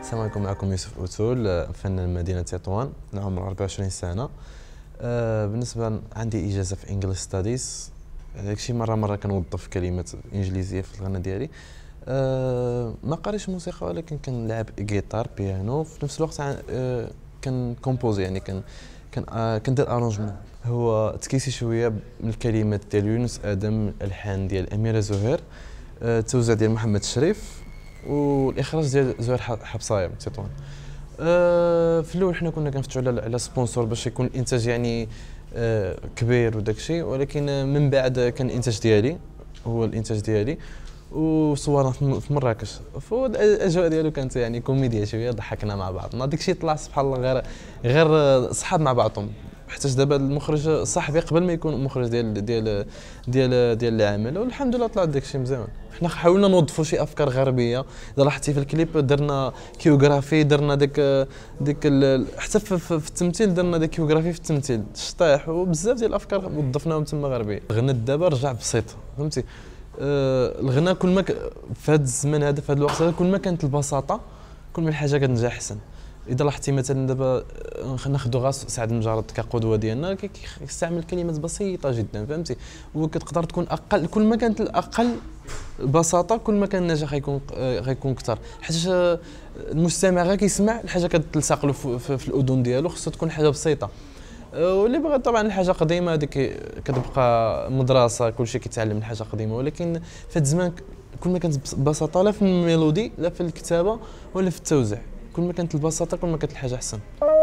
السلام عليكم معكم يوسف أوتول فنان مدينة تطوان العمر 24 سنة آه، بالنسبة عندي إجازة في انجلش ستاديز داكشي مرة مرة كنوظف كلمات إنجليزية في الغنى ديالي أه ما قريتش موسيقى ولكن كنلعب جيتار بيانو في نفس الوقت أه يعني كن آه، كندير ارونجمون هو تكيسي شويه من الكلمات ديال يونس ادم الالحان ديال اميره زهير آه، التوزيع ديال محمد الشريف والاخراج ديال زهير حبصايم تطوان آه، في الاول حنا كنا كنفتحوا على على سبونسور باش يكون الانتاج يعني كبير وداك الشيء ولكن من بعد كان الانتاج ديالي هو الانتاج ديالي وصورنا في مراكش فالاجواء ديالو كانت يعني كوميديا شويه ضحكنا مع بعضنا داك الشيء طلع سبحان الله غير غير صحاب مع بعضهم حتى دابا المخرج صاحبي قبل ما يكون مخرج ديال ديال ديال ديال العمل والحمد لله طلع داكشي الشيء مزيان حنا حاولنا نوظفوا شي افكار غربيه اذا لاحظتي في الكليب درنا كيوغرافي درنا داك ديك حتى في التمثيل درنا داك كيوغرافي في التمثيل الشطيح وبزاف ديال الافكار وظفناهم تما غربيه غنى دابا رجع بسيط فهمتي الغناء آه، كل ما في هذا الزمن هذا في هذا الوقت هذا كل ما كانت البساطه كل ما الحاجه كتنجح احسن اذا لاحظتي مثلا دابا آه، ناخذ غاس سعد المجرد كقدوه ديالنا كيستعمل كلمات بسيطه جدا فهمتي وكتقدر تكون اقل كل ما كانت الاقل بساطه كل ما كان النجاح غيكون آه، غيكون اكثر حيت المستمع غير كيسمع الحاجه كتلصق له في, في, في الاذن ديالو خصها تكون حاجه بسيطه واللي بغى طبعا الحاجه قديمه هذيك كتبقى مدرسه كل شيء كيتعلم الحاجه قديمه ولكن في الزمان كل ما كانت ببساطه لا في الميلودي لا في الكتابه ولا في التوزيع كل ما كانت البساطه كل ما كانت الحاجه احسن